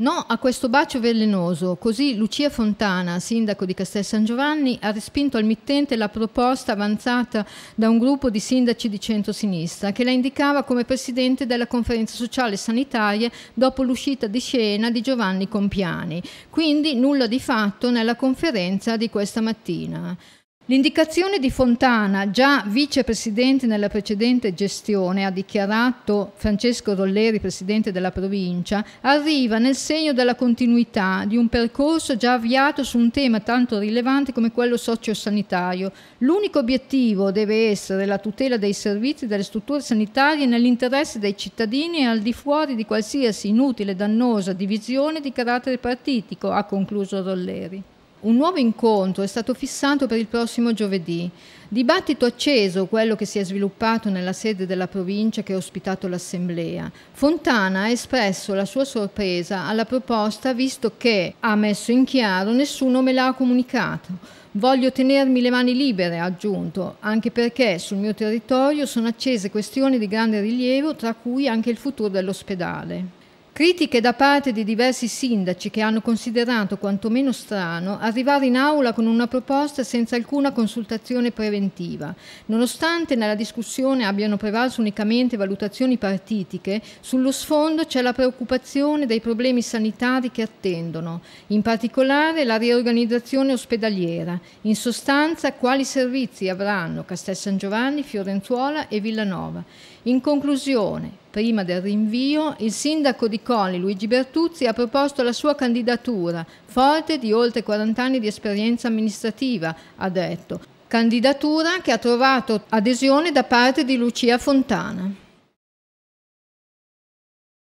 No a questo bacio velenoso, così Lucia Fontana, sindaco di Castel San Giovanni, ha respinto al mittente la proposta avanzata da un gruppo di sindaci di centro-sinistra che la indicava come presidente della conferenza sociale sanitaria dopo l'uscita di scena di Giovanni Compiani. Quindi nulla di fatto nella conferenza di questa mattina. L'indicazione di Fontana, già vicepresidente nella precedente gestione, ha dichiarato Francesco Rolleri, presidente della provincia, arriva nel segno della continuità di un percorso già avviato su un tema tanto rilevante come quello sociosanitario. L'unico obiettivo deve essere la tutela dei servizi e delle strutture sanitarie nell'interesse dei cittadini e al di fuori di qualsiasi inutile e dannosa divisione di carattere partitico, ha concluso Rolleri. Un nuovo incontro è stato fissato per il prossimo giovedì. Dibattito acceso quello che si è sviluppato nella sede della provincia che ha ospitato l'assemblea. Fontana ha espresso la sua sorpresa alla proposta visto che, ha messo in chiaro, nessuno me l'ha comunicato. Voglio tenermi le mani libere, ha aggiunto, anche perché sul mio territorio sono accese questioni di grande rilievo, tra cui anche il futuro dell'ospedale. Critiche da parte di diversi sindaci che hanno considerato quantomeno strano arrivare in aula con una proposta senza alcuna consultazione preventiva, nonostante nella discussione abbiano prevalso unicamente valutazioni partitiche, sullo sfondo c'è la preoccupazione dei problemi sanitari che attendono, in particolare la riorganizzazione ospedaliera, in sostanza quali servizi avranno Castel San Giovanni, Fiorenzuola e Villanova. In conclusione, Prima del rinvio, il sindaco di Colli, Luigi Bertuzzi, ha proposto la sua candidatura, forte di oltre 40 anni di esperienza amministrativa, ha detto. Candidatura che ha trovato adesione da parte di Lucia Fontana.